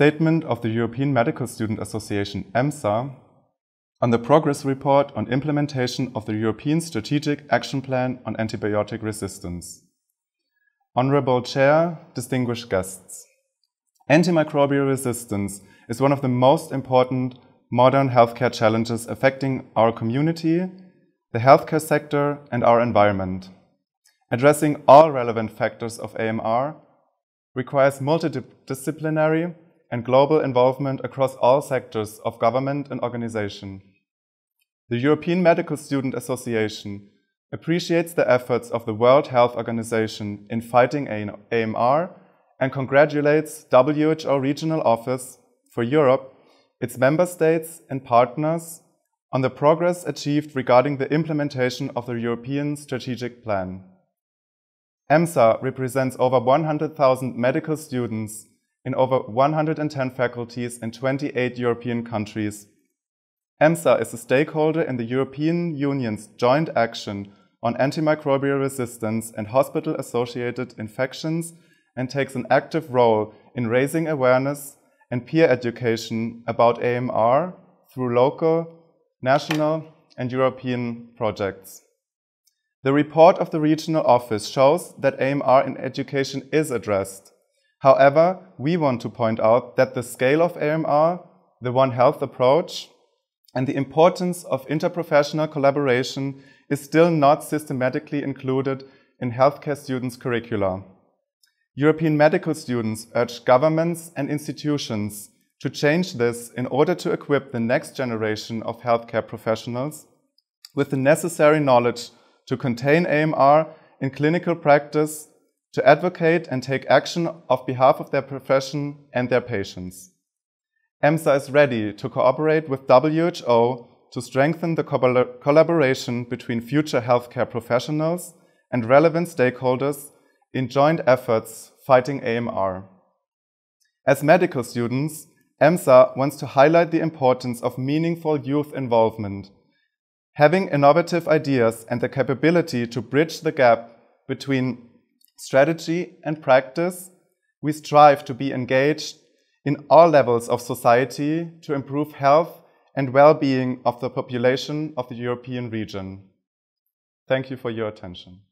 Statement of the European Medical Student Association, EMSA, on the Progress Report on Implementation of the European Strategic Action Plan on Antibiotic Resistance. Honorable Chair, distinguished guests. Antimicrobial resistance is one of the most important modern healthcare challenges affecting our community, the healthcare sector, and our environment. Addressing all relevant factors of AMR requires multidisciplinary and global involvement across all sectors of government and organization. The European Medical Student Association appreciates the efforts of the World Health Organization in fighting AMR and congratulates WHO Regional Office for Europe, its member states and partners on the progress achieved regarding the implementation of the European Strategic Plan. EMSA represents over 100,000 medical students in over 110 faculties in 28 European countries. EMSA is a stakeholder in the European Union's joint action on antimicrobial resistance and hospital associated infections and takes an active role in raising awareness and peer education about AMR through local, national, and European projects. The report of the regional office shows that AMR in education is addressed. However, we want to point out that the scale of AMR, the One Health approach, and the importance of interprofessional collaboration is still not systematically included in healthcare students' curricula. European medical students urge governments and institutions to change this in order to equip the next generation of healthcare professionals with the necessary knowledge to contain AMR in clinical practice to advocate and take action on behalf of their profession and their patients. EMSA is ready to cooperate with WHO to strengthen the collaboration between future healthcare professionals and relevant stakeholders in joint efforts fighting AMR. As medical students, EMSA wants to highlight the importance of meaningful youth involvement, having innovative ideas and the capability to bridge the gap between strategy, and practice, we strive to be engaged in all levels of society to improve health and well-being of the population of the European region. Thank you for your attention.